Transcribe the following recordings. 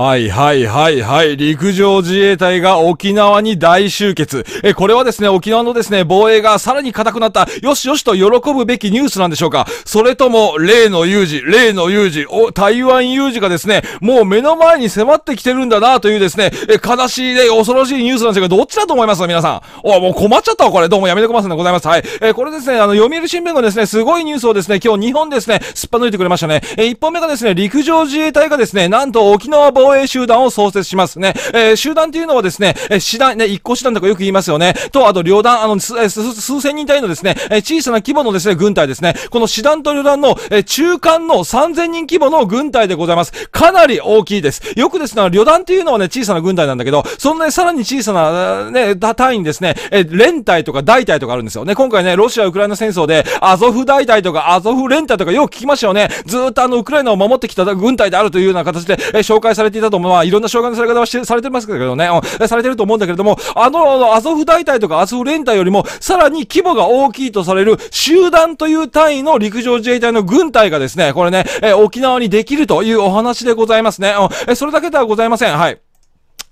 はいはいはいはい。陸上自衛隊が沖縄に大集結。え、これはですね、沖縄のですね、防衛がさらに硬くなった、よしよしと喜ぶべきニュースなんでしょうかそれとも、例の有事、例の有事、お、台湾有事がですね、もう目の前に迫ってきてるんだなというですね、え、悲しいね、恐ろしいニュースなんですが、どっちだと思います皆さん。お、もう困っちゃったわ、これ。どうもやめてくださいでございます。はい。え、これですね、あの、読売新聞がですね、すごいニュースをですね、今日2本ですね、すっぱ抜いてくれましたね。え、1本目がですね、陸上自衛隊がですね、なんと沖縄防衛防衛集団を創設しますね。えー、集団っていうのはですね、え師団、ね、一個師団とかよく言いますよね。と、あと、旅団、あの、え数千人単のですね、え小さな規模のですね、軍隊ですね。この師団と旅団の、え中間の3000人規模の軍隊でございます。かなり大きいです。よくですね、旅団っていうのはね、小さな軍隊なんだけど、そんなね、さらに小さな、ね、単位にですね、え連隊とか大隊とかあるんですよね。今回ね、ロシア・ウクライナ戦争で、アゾフ大隊とかアゾフ連隊とかよく聞きましたよね。ずっとあの、ウクライナを守ってきた軍隊であるというような形で、え紹介されれていたと思う。まあ、いろんな障害のされ方はしされてますけどね、うん、されてると思うんだけれども、あの、あのアゾフ大隊とかアゾフ連隊よりも、さらに規模が大きいとされる集団という単位の陸上自衛隊の軍隊がですね、これね、え沖縄にできるというお話でございますね。うん、それだけではございません。はい。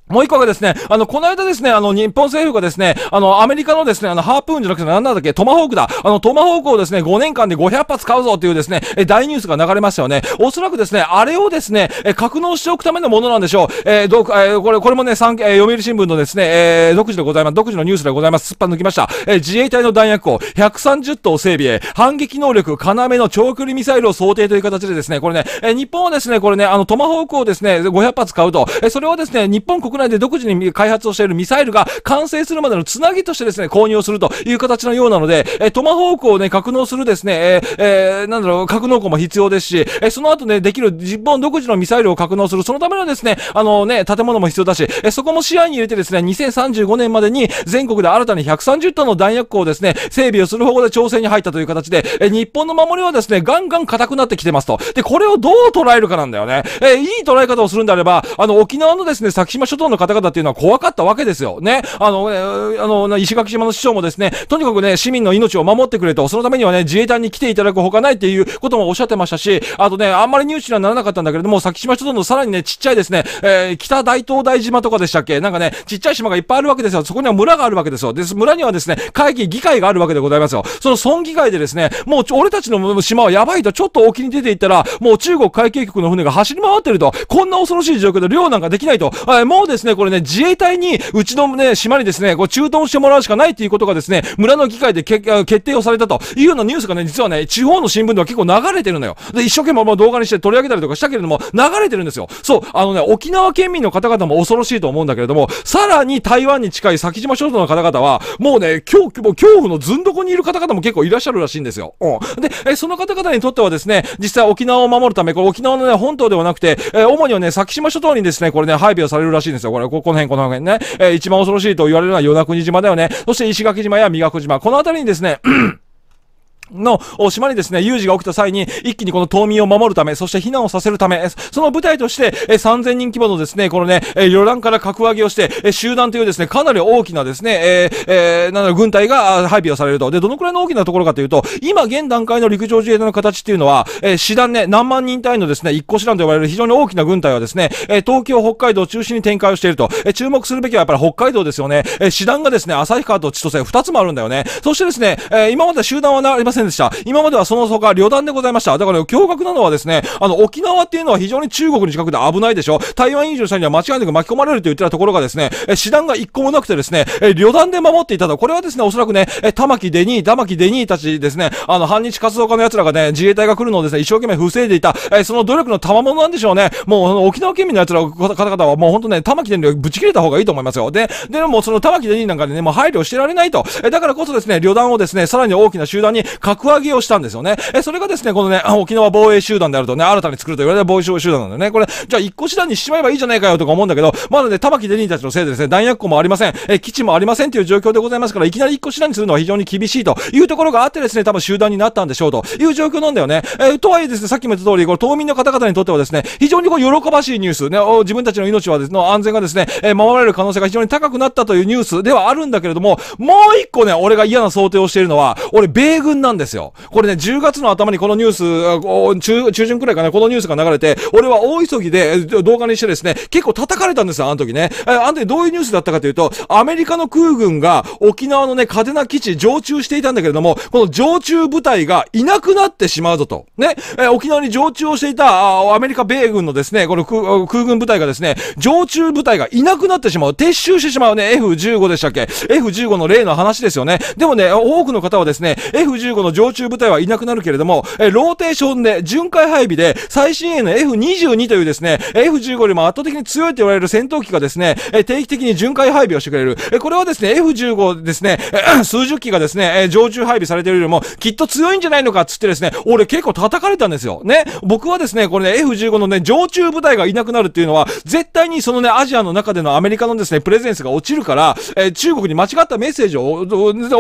もう一個がですね、あの、この間ですね、あの、日本政府がですね、あの、アメリカのですね、あの、ハープーンじゃなくて、なんだっけ、トマホークだ。あの、トマホークをですね、5年間で500発買うぞっていうですね、え、大ニュースが流れましたよね。おそらくですね、あれをですね、え、格納しておくためのものなんでしょう。えー、どうか、えー、これ、これもね、産、えー、読売新聞のですね、えー、独自でございます。独自のニュースでございます。すっぱ抜きました。えー、自衛隊の弾薬庫、130頭整備へ、反撃能力、要の長距離ミサイルを想定という形でですね、これね、えー、日本はですね、これね、あの、トマホークをですね、500発買うと、えー、それをですね、日本国内で独自に開発をしているミサイルが完成するまでのつなぎとしてですね、購入をするという形のようなので、えトマホークをね、格納するですね、えー、えー、なんだろう、格納庫も必要ですし、えその後ね、できる日本独自のミサイルを格納する、そのためのですね、あのね、建物も必要だし、えそこも視野に入れてですね、2035年までに全国で新たに130トンの弾薬庫をですね、整備をする方向で調整に入ったという形で、え日本の守りはですね、ガンガン硬くなってきてますと。で、これをどう捉えるかなんだよね。えいい捉え方をするんであれば、あの、沖縄のですね、先島諸島の方々っていうのは怖かったわけですよ。ね。あの、えー、あの、石垣島の市長もですね、とにかくね、市民の命を守ってくれと、そのためにはね、自衛隊に来ていただくほかないっていうこともおっしゃってましたし、あとね、あんまりニュースにはならなかったんだけれども、先島諸島のさらにね、ちっちゃいですね、えー、北大東大島とかでしたっけなんかね、ちっちゃい島がいっぱいあるわけですよ。そこには村があるわけですよ。です。村にはですね、会議、議会があるわけでございますよ。その村議会でですね、もう俺たちの島はやばいと、ちょっと沖に出ていったら、もう中国海警局の船が走り回ってると、こんな恐ろしい状況で漁なんかできないと、えー、もうですですね、これね、自衛隊に、うちのね、島にですね、こう駐屯してもらうしかないっていうことがですね、村の議会で決定をされたというようなニュースがね、実はね、地方の新聞では結構流れてるのよ。で、一生懸命もう動画にして取り上げたりとかしたけれども、流れてるんですよ。そう、あのね、沖縄県民の方々も恐ろしいと思うんだけれども、さらに台湾に近い先島諸島の方々は、もうね、恐怖、もう恐怖のずんどこにいる方々も結構いらっしゃるらしいんですよ。うん。で、えその方々にとってはですね、実際沖縄を守るため、これ沖縄のね、本島ではなくて、えー、主にはね、先島諸島にですね、これね、配備をされるらしいんですよ。よ。これ、ここの辺、この辺ね。えー、一番恐ろしいと言われるのは与那国島だよね。そして石垣島や三垣島。この辺りにですね、の島にですね、有事が起きた際に、一気にこの島民を守るため、そして避難をさせるため、その部隊として、え3000人規模のですね、このね、え旅団から格上げをして、え集団というですね、かなり大きなですね、えー、なんだろ、軍隊が配備をされると。で、どのくらいの大きなところかというと、今現段階の陸上自衛隊の形っていうのは、え師団ね、何万人単位のですね、一個師団と呼ばれる非常に大きな軍隊はですね、え東京、北海道を中心に展開をしていると。え注目するべきはやっぱり北海道ですよね。え師団がですね、旭川と千歳、二つもあるんだよね。そしてですね、え今まで集団はなりませんせんでした。今まではその他、旅団でございました。だからね、驚愕なのはですね、あの、沖縄っていうのは非常に中国に近くで危ないでしょ。台湾移住者には間違いなく巻き込まれると言ってたところがですね、え、師団が一個もなくてですね、え、旅団で守っていたと。これはですね、おそらくね、え、玉木デニー、玉木デニーたちですね、あの、反日活動家の奴らがね、自衛隊が来るのをですね、一生懸命防いでいた、え、その努力の賜物なんでしょうね。もう、沖縄県民の奴ら、方々はもうほんとね、玉木デニーをぶち切れた方がいいと思いますよ。で、でもその玉木デニーなんかでね、もう配慮してられないと。え、だからこそですね、旅団をですね、さらに大きな集団に格上げをしたんですよね。え、それがですね、このね、沖縄防衛集団であるとね、新たに作ると言われた防衛集団なんでね、これ、じゃあ一個手段にしまえばいいじゃないかよとか思うんだけど、まだね、玉城デニーたちのせいでですね、弾薬庫もありません、え、基地もありませんという状況でございますから、いきなり一個手段にするのは非常に厳しいというところがあってですね、多分集団になったんでしょうという状況なんだよね。えとはいえですね、さっきも言った通り、これ、島民の方々にとってはですね、非常にこう、喜ばしいニュース、ね、自分たちの命はですね、安全がですね、え守られる可能性が非常に高くなったというニュースではあるんだけれども、もう一個ね、俺が嫌な想定をしているのは、俺、米軍なんですよ。これね、10月の頭にこのニュース、中、中旬くらいかな、このニュースが流れて、俺は大急ぎで動画にしてですね、結構叩かれたんですよ、あの時ね。あの時どういうニュースだったかというと、アメリカの空軍が沖縄のね、嘉手納基地常駐していたんだけれども、この常駐部隊がいなくなってしまうぞと。ね、え沖縄に常駐をしていた、アメリカ米軍のですね、この空軍部隊がですね、常駐部隊がいなくなってしまう。撤収してしまうね、F15 でしたっけ ?F15 の例の話ですよね。でもね、多くの方はですね、F15 この常駐部隊はいなくなるけれども、えローテーションで、巡回配備で、最新鋭の F22 というですね、F15 よりも圧倒的に強いと言われる戦闘機がですね、え定期的に巡回配備をしてくれる。えこれはですね、F15 ですね、数十機がですね、え常駐配備されているよりも、きっと強いんじゃないのかっつってですね、俺結構叩かれたんですよ。ね。僕はですね、これね、F15 のね、常駐部隊がいなくなるっていうのは、絶対にそのね、アジアの中でのアメリカのですね、プレゼンスが落ちるから、え中国に間違ったメッセージを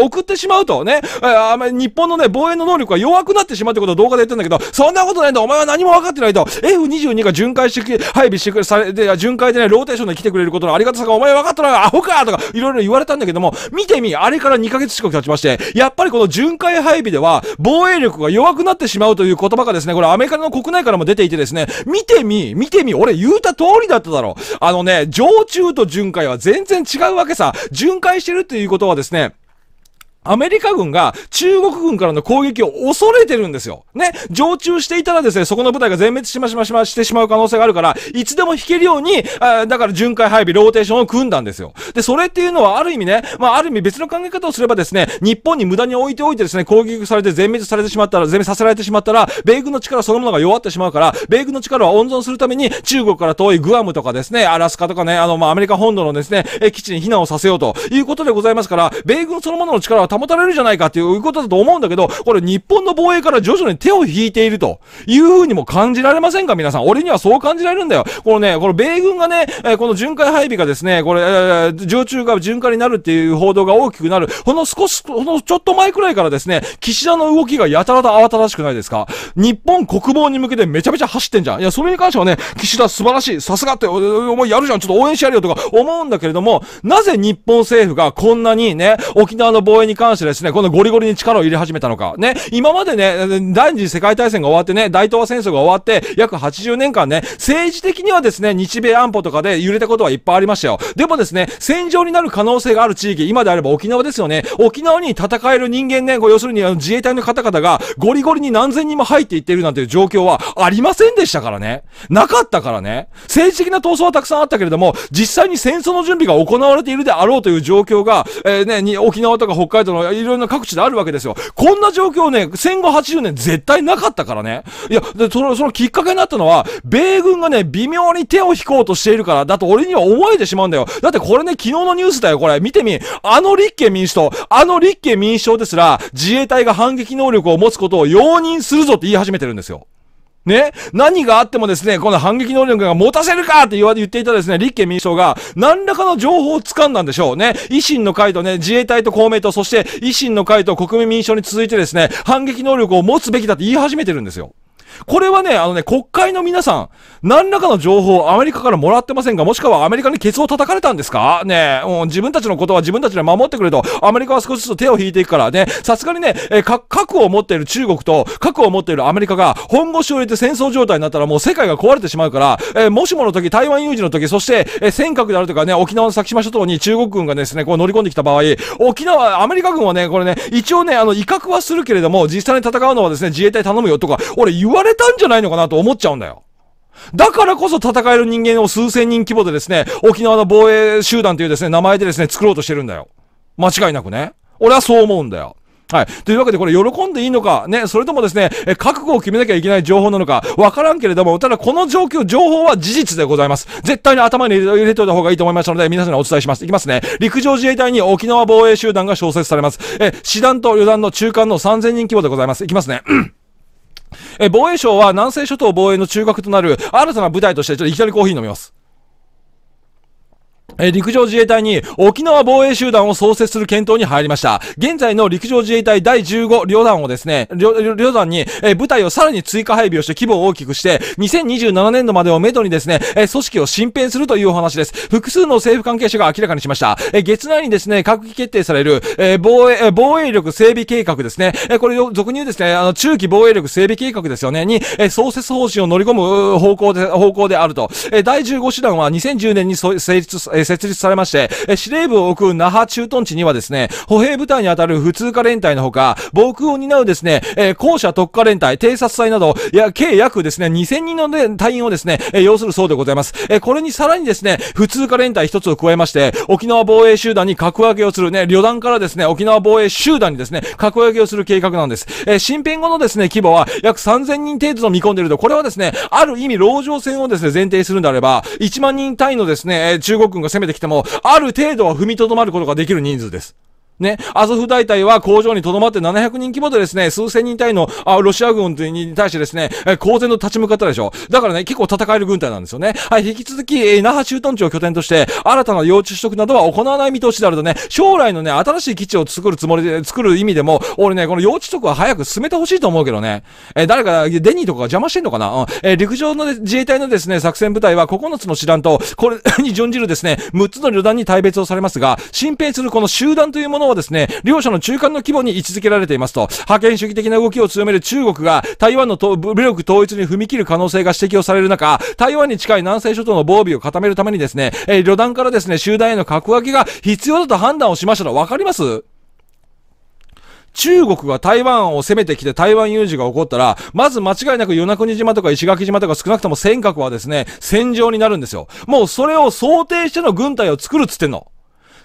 送ってしまうとね、えー、日本のね、防衛の能力が弱くなってしまうってことを動画で言ってんだけど、そんなことないんだお前は何も分かってないと !F22 が巡回してき、配備してくれ、されて、巡回でね、ローテーションで来てくれることのありがたさがお前分かったな、アホかとか、いろいろ言われたんだけども、見てみ、あれから2ヶ月近く経ちまして、やっぱりこの巡回配備では、防衛力が弱くなってしまうという言葉がですね、これアメリカの国内からも出ていてですね、見てみ、見てみ、俺言うた通りだっただろう。あのね、常駐と巡回は全然違うわけさ。巡回してるっていうことはですね、アメリカ軍が中国軍からの攻撃を恐れてるんですよ。ね。常駐していたらですね、そこの部隊が全滅しましましましてしまう可能性があるから、いつでも引けるように、あだから巡回配備、ローテーションを組んだんですよ。で、それっていうのはある意味ね、まあある意味別の考え方をすればですね、日本に無駄に置いておいてですね、攻撃されて全滅されてしまったら、全滅させられてしまったら、米軍の力そのものが弱ってしまうから、米軍の力は温存するために、中国から遠いグアムとかですね、アラスカとかね、あの、まあアメリカ本土のですね、基地に避難をさせようということでございますから、米軍そのものの力は保たれるじゃないかということだと思うんだけど、これ日本の防衛から徐々に手を引いているというふうにも感じられませんか皆さん。俺にはそう感じられるんだよ。このね、この米軍がね、えこの巡回配備がですね、これ、えー、常駐が巡回になるっていう報道が大きくなる、この少し、このちょっと前くらいからですね、岸田の動きがやたらと慌ただしくないですか日本国防に向けてめちゃめちゃ走ってんじゃん。いや、それに関してはね、岸田素晴らしい、さすがって、お前やるじゃん、ちょっと応援してやるよとか思うんだけれども、なぜ日本政府がこんなにね、沖縄の防衛に関してですね、このゴリゴリに力を入れ始めたのか。ね、今までね、第二次世界大戦が終わってね、大東亜戦争が終わって、約80年間ね、政治的にはですね、日米安保とかで揺れたことはいっぱいありましたよ。でもですね、戦場になる可能性がある地域、今であれば沖縄ですよね。沖縄に戦える人間ね、要するに自衛隊の方々がゴリゴリに何千人も入っていってるなんていう状況はありませんでしたからね。なかったからね。政治的な闘争はたくさんあったけれども、実際に戦争の準備が行われているであろうという状況が、えー、ね、に沖縄とか北海道ドのいろんな各地であるわけですよ。こんな状況ね、戦後80年絶対なかったからね。いや、でその、そのきっかけになったのは、米軍がね、微妙に手を引こうとしているから、だと俺には思えてしまうんだよ。だってこれね、昨日のニュースだよ、これ。見てみ。あの立憲民主党、あの立憲民主党ですら、自衛隊が反撃能力を持つことを容認するぞって言い始めてるんですよ。ね、何があってもですね、この反撃能力が持たせるかって言わ、言っていたですね、立憲民主党が、何らかの情報を掴んだんでしょうね。維新の会とね、自衛隊と公明党、そして維新の会と国民民主党に続いてですね、反撃能力を持つべきだって言い始めてるんですよ。これはね、あのね、国会の皆さん、何らかの情報をアメリカからもらってませんかもしくはアメリカにケツを叩かれたんですかねえ、うん、自分たちのことは自分たちで守ってくれと、アメリカは少しずつ手を引いていくからね、さすがにね、えー、核を持っている中国と、核を持っているアメリカが、本腰を入れて戦争状態になったらもう世界が壊れてしまうから、えー、もしもの時、台湾有事の時、そして、えー、尖閣であるとかね、沖縄の先島諸島に中国軍がですね、こう乗り込んできた場合、沖縄、アメリカ軍はね、これね、一応ね、あの、威嚇はするけれども、実際に戦うのはですね、自衛隊頼むよとか、俺言わわれたんじゃないのかなと思っちゃうんだよ。だからこそ戦える人間を数千人規模でですね、沖縄の防衛集団というですね、名前でですね、作ろうとしてるんだよ。間違いなくね。俺はそう思うんだよ。はい。というわけで、これ喜んでいいのか、ね、それともですね、え、覚悟を決めなきゃいけない情報なのか、わからんけれども、ただこの状況、情報は事実でございます。絶対に頭に入れておいた方がいいと思いましたので、皆さんにお伝えします。いきますね。陸上自衛隊に沖縄防衛集団が創設されます。え、師団と旅団の中間の3000人規模でございます。いきますね。うん。え防衛省は南西諸島防衛の中核となる新たな部隊として、ちょっといきなりコーヒー飲みます。え陸上自衛隊に沖縄防衛集団を創設する検討に入りました。現在の陸上自衛隊第15旅団をですね、旅旅団に、え部隊をさらに追加配備をして規模を大きくして、2027年度までをめどにですね、え組織を新編するというお話です。複数の政府関係者が明らかにしました。え月内にですね、閣議決定される、え防衛、防衛力整備計画ですね。えこれを俗に言うですね、あの、中期防衛力整備計画ですよね、に、え創設方針を乗り込む方向で、方向であると。え第15手団は2010年に成立、え設立されまして、え司令部を置く那覇駐屯地にはですね、歩兵部隊にあたる普通科連隊のほか、防空を担うですね、え校舎特化連隊、偵察隊など、いや、計約ですね、2000人の、ね、隊員をですね、え要するそうでございます。えこれにさらにですね、普通科連隊一つを加えまして、沖縄防衛集団に格上げをするね、旅団からですね、沖縄防衛集団にですね、格上げをする計画なんです。え新編後のですね、規模は約3000人程度と見込んでいると、これはですね、ある意味、籠城戦をですね、前提するんであれば、1万人単位のですね、中国軍が攻めてきても、ある程度は踏みとどまることができる人数です。ね、アゾフ大隊は工場に留まって700人規模でですね、数千人体のあロシア軍に対してですね、え公然と立ち向かったでしょ。う。だからね、結構戦える軍隊なんですよね。はい、引き続き、えー、那覇駐屯地を拠点として、新たな用地取得などは行わない見通しであるとね、将来のね、新しい基地を作るつもりで、作る意味でも、俺ね、この用地取得は早く進めてほしいと思うけどね。えー、誰か、デニーとかが邪魔してんのかなうん。えー、陸上の自衛隊のですね、作戦部隊は9つの師団と、これに準じるですね、6つの旅団に大別をされますが、進兵するこの集団というものを脳はですね、両者の中間の規模に位置づけられていますと、覇権主義的な動きを強める中国が台湾の武力統一に踏み切る可能性が指摘をされる中、台湾に近い南西諸島の防備を固めるためにですね、えー、旅団からですね、集団への格上げが必要だと判断をしましたらわかります中国が台湾を攻めてきて台湾有事が起こったら、まず間違いなく与那国島とか石垣島とか少なくとも尖閣はですね、戦場になるんですよ。もうそれを想定しての軍隊を作るっつってんの。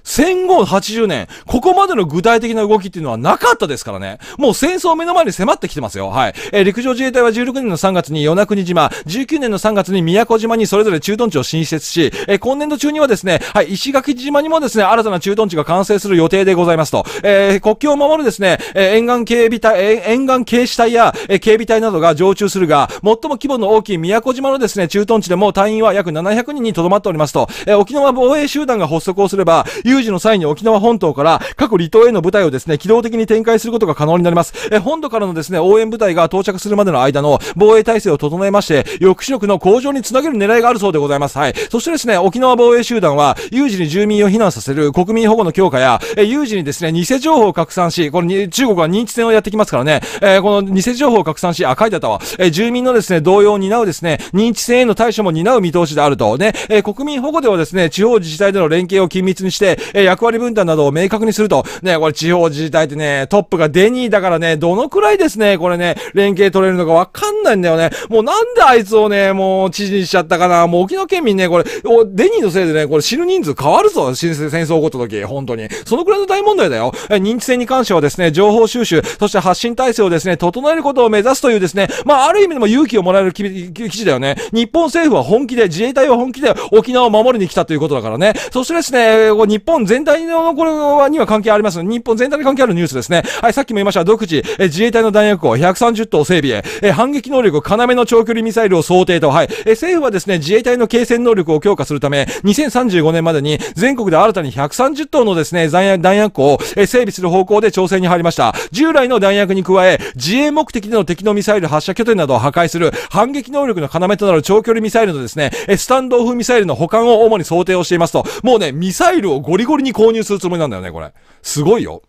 戦後80年、ここまでの具体的な動きっていうのはなかったですからね。もう戦争目の前に迫ってきてますよ。はい。えー、陸上自衛隊は16年の3月に与那国島、19年の3月に宮古島にそれぞれ駐屯地を新設し、えー、今年度中にはですね、はい、石垣島にもですね、新たな駐屯地が完成する予定でございますと。えー、国境を守るですね、え沿岸警備隊、え沿岸警視隊や、え警備隊などが常駐するが、最も規模の大きい宮古島のですね、駐屯地でも隊員は約700人にとどまっておりますと、え沖縄防衛集団が発足をすれば、有事の際に沖縄本島から各離島への部隊をですね、機動的に展開することが可能になります。え、本土からのですね、応援部隊が到着するまでの間の防衛体制を整えまして、抑止力の向上につなげる狙いがあるそうでございます。はい。そしてですね、沖縄防衛集団は、有事に住民を避難させる国民保護の強化や、え、有事にですね、偽情報を拡散し、これに、中国は認知戦をやってきますからね、えー、この偽情報を拡散し、赤いだったわ、え住民のですね、動揺を担うですね、認知戦への対処も担う見通しであると。ね、えー、国民保護ではですね、地方自治体での連携を緊密にして、え役割分担などを明確にすると。ね、これ地方自治体ってね、トップがデニーだからね、どのくらいですね、これね、連携取れるのかわかんないんだよね。もうなんであいつをね、もう知事にしちゃったかな。もう沖縄県民ね、これ、デニーのせいでね、これ死ぬ人数変わるぞ。戦争起こった時、本当に。そのくらいの大問題だよ。え認知性に関してはですね、情報収集、そして発信体制をですね、整えることを目指すというですね、まあ、ある意味でも勇気をもらえる記事だよね。日本政府は本気で、自衛隊は本気で沖縄を守りに来たということだからね。そしてですね、日本本全体のこれはには関係あります。日本全体に関係あるニュースですね。はい、さっきも言いました。独自、え自衛隊の弾薬庫130頭整備へ、え反撃能力要の長距離ミサイルを想定と、はい、え政府はですね、自衛隊の継戦能力を強化するため、2035年までに全国で新たに130棟のですね、弾薬庫を、え整備する方向で調整に入りました。従来の弾薬に加え、自衛目的での敵のミサイル発射拠点などを破壊する反撃能力の要となる長距離ミサイルのですね、えスタンドオフミサイルの保管を主に想定をしていますと、もうね、ミサイルをゴリゴリゴリに購入するつもりなんだよね、これ。すごいよ。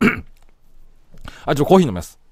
あ、ちょ、コーヒー飲みます。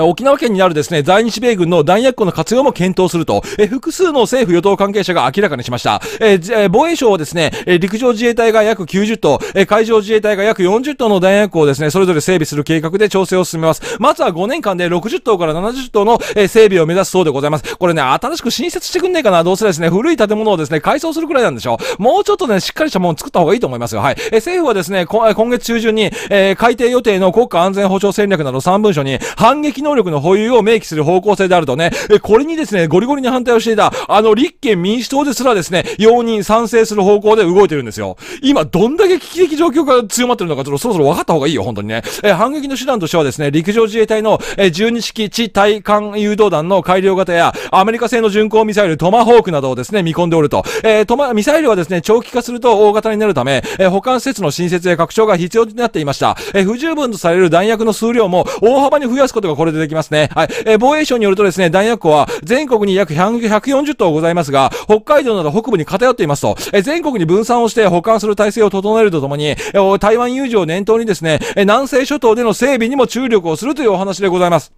沖縄県にあるですね、在日米軍の弾薬庫の活用も検討すると、え複数の政府与党関係者が明らかにしました。え防衛省はですね、陸上自衛隊が約90頭、海上自衛隊が約40頭の弾薬庫をですね、それぞれ整備する計画で調整を進めます。まずは5年間で60頭から70頭の、整備を目指すそうでございます。これね、新しく新設してくんねえかな。どうせですね、古い建物をですね、改装するくらいなんでしょう。もうちょっとね、しっかりしたものを作った方がいいと思いますよ。はい。え政府はですね、今月中旬に、え改定予定の国家安全保障戦略など3文書に、反撃能力の保有を明記する方向性であるとね、えこれにですね、ゴリゴリに反対をしていた、あの立憲民主党ですらですね、容認賛成する方向で動いてるんですよ。今、どんだけ危機的状況が強まってるのか、ちょっとそろそろ分かった方がいいよ、本当にね。え反撃の手段としてはですね、陸上自衛隊の、え12式地対艦誘導弾の改良型や、アメリカ製の巡航ミサイルトマホークなどをですね、見込んでおると。えー、トマ、ミサイルはですね、長期化すると大型になるため、えー、保管施設の新設や拡張が必要になっていました。えー、不十分とされる弾薬の数量も大幅に増やすことがこれ出てきますね。はい。えー、防衛省によるとですね、弾薬庫は全国に約140棟ございますが、北海道など北部に偏っていますと、えー、全国に分散をして保管する体制を整えるとともに、えー、台湾有事を念頭にですね、え南西諸島での整備にも注力をするというお話でございます。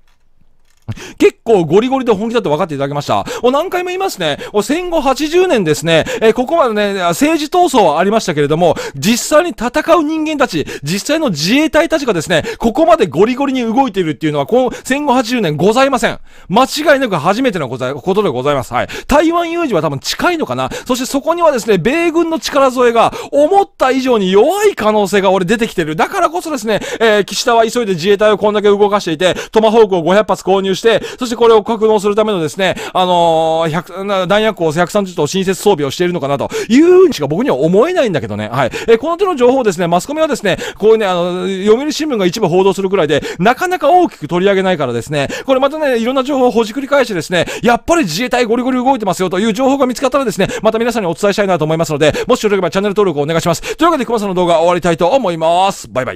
結構ゴリゴリで本気だって分かっていただきました。お、何回も言いますね。お、戦後80年ですね。えー、ここまでね、政治闘争はありましたけれども、実際に戦う人間たち、実際の自衛隊たちがですね、ここまでゴリゴリに動いているっていうのは、この戦後80年ございません。間違いなく初めてのことでございます。はい。台湾有事は多分近いのかな。そしてそこにはですね、米軍の力添えが、思った以上に弱い可能性が俺出てきてる。だからこそですね、えー、岸田は急いで自衛隊をこんだけ動かしていて、トマホークを500発購入給して、そしてこれを格納するためのですね、あのー、弾薬庫を130と新設装備をしているのかなというふうにしか僕には思えないんだけどね。はい。えー、この手の情報ですね、マスコミはですね、こういうね、あの、読売新聞が一部報道するくらいで、なかなか大きく取り上げないからですね、これまたね、いろんな情報をほじくり返してですね、やっぱり自衛隊ゴリゴリ動いてますよという情報が見つかったらですね、また皆さんにお伝えしたいなと思いますので、もしよければチャンネル登録をお願いします。というわけで、熊さんの動画終わりたいと思います。バイバイ。